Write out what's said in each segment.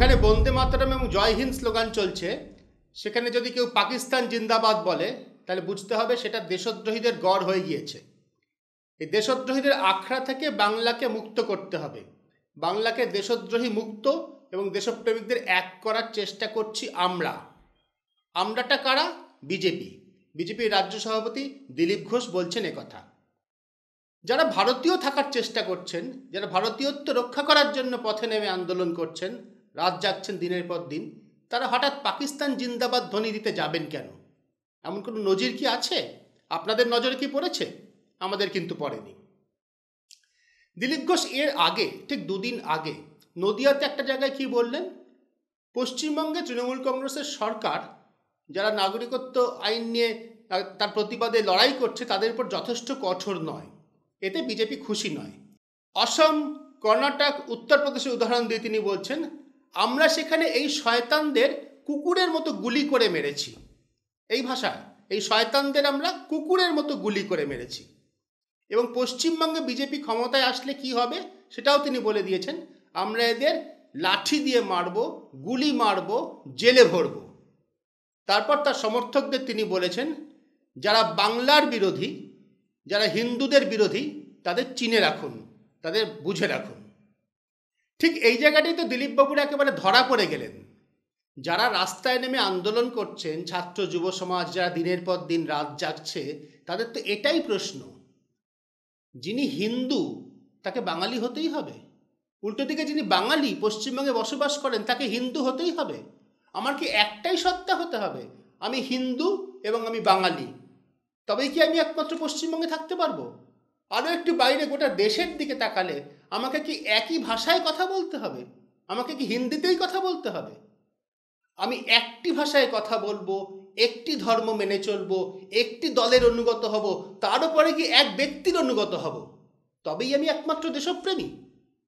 যেখানে বন্দে মাতরম এবং জয় হিন্দ স্লোগান চলছে সেখানে যদি কেউ পাকিস্তান জিন্দাবাদ বলে তাহলে বুঝতে হবে সেটা দেশদ্রোহীদের গড় হয়ে গিয়েছে এই দেশদ্রোহীদের আখড়া থেকে বাংলাকে মুক্ত করতে হবে বাংলাকে দেশদ্রোহী মুক্ত এবং দেশপ্রেমিকদের এক করার চেষ্টা করছি আমরা আমরাটা কারা বিজেপি বিজেপির রাজ্য সভাপতি দিলীপ ঘোষ বলছেন কথা যারা ভারতীয় থাকার চেষ্টা করছেন যারা ভারতীয়ত্ব রক্ষা করার জন্য পথে নেমে আন্দোলন করছেন রাত যাচ্ছেন দিনের পর দিন তারা হঠাৎ পাকিস্তান জিন্দাবাদ ধ্বনি দিতে যাবেন কেন এমন কোনো নজির কি আছে আপনাদের নজরে কি পড়েছে আমাদের কিন্তু পড়েনি দিলীপ ঘোষ এর আগে ঠিক দুদিন আগে নদিয়াতে একটা জায়গায় কি বললেন পশ্চিমবঙ্গে তৃণমূল কংগ্রেসের সরকার যারা নাগরিকত্ব আইন নিয়ে তার প্রতিবাদে লড়াই করছে তাদের উপর যথেষ্ট কঠোর নয় এতে বিজেপি খুশি নয় অসম কর্ণাটক উত্তরপ্রদেশের উদাহরণ দিয়ে তিনি বলছেন আমরা সেখানে এই শয়তানদের কুকুরের মতো গুলি করে মেরেছি এই ভাষায় এই শয়তানদের আমরা কুকুরের মতো গুলি করে মেরেছি এবং পশ্চিমবঙ্গে বিজেপি ক্ষমতায় আসলে কি হবে সেটাও তিনি বলে দিয়েছেন আমরা এদের লাঠি দিয়ে মারব গুলি মারব জেলে ভরব তারপর তার সমর্থকদের তিনি বলেছেন যারা বাংলার বিরোধী যারা হিন্দুদের বিরোধী তাদের চিনে রাখুন তাদের বুঝে রাখুন ঠিক এই জায়গাটাই তো দিলীপবাবুরা একেবারে ধরা পড়ে গেলেন যারা রাস্তায় নেমে আন্দোলন করছেন ছাত্র যুব সমাজ যারা দিনের পর দিন রাত জাগছে তাদের তো এটাই প্রশ্ন যিনি হিন্দু তাকে বাঙালি হতেই হবে উল্টো দিকে যিনি বাঙালি পশ্চিমবঙ্গে বসবাস করেন তাকে হিন্দু হতেই হবে আমার কি একটাই সত্তা হতে হবে আমি হিন্দু এবং আমি বাঙালি তবেই কি আমি একমাত্র পশ্চিমবঙ্গে থাকতে পারবো আরও একটু বাইরে গোটা দেশের দিকে তাকালে আমাকে কি একই ভাষায় কথা বলতে হবে আমাকে কি হিন্দিতেই কথা বলতে হবে আমি একটি ভাষায় কথা বলবো একটি ধর্ম মেনে চলব একটি দলের অনুগত হব তার উপরে কি এক ব্যক্তির অনুগত হব তবেই আমি একমাত্র দেশপ্রেমী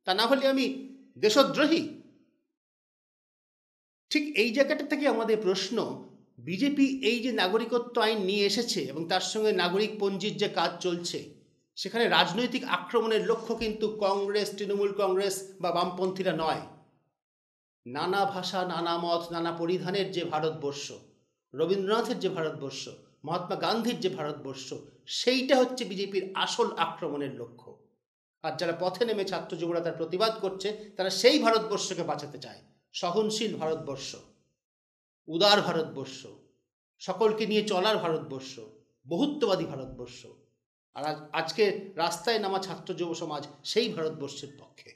তা না হলে আমি দেশদ্রোহী ঠিক এই জায়গাটা থেকে আমাদের প্রশ্ন বিজেপি এই যে নাগরিকত্ব আইন নিয়ে এসেছে এবং তার সঙ্গে নাগরিক পঞ্জির যে কাজ চলছে সেখানে রাজনৈতিক আক্রমণের লক্ষ্য কিন্তু কংগ্রেস তৃণমূল কংগ্রেস বা বামপন্থীরা নয় নানা ভাষা নানা মত নানা পরিধানের যে ভারতবর্ষ রবীন্দ্রনাথের যে ভারতবর্ষ মহাত্মা গান্ধীর যে ভারতবর্ষ সেইটা হচ্ছে বিজেপির আসল আক্রমণের লক্ষ্য আর যারা পথে নেমে ছাত্র যুবরা তার প্রতিবাদ করছে তারা সেই ভারতবর্ষকে বাঁচাতে চায় সহনশীল ভারতবর্ষ উদার ভারতবর্ষ সকলকে নিয়ে চলার ভারতবর্ষ বহুত্ববাদী ভারতবর্ষ আর আজকে রাস্তায় নামা ছাত্র যুব সমাজ সেই ভারতবর্ষের পক্ষে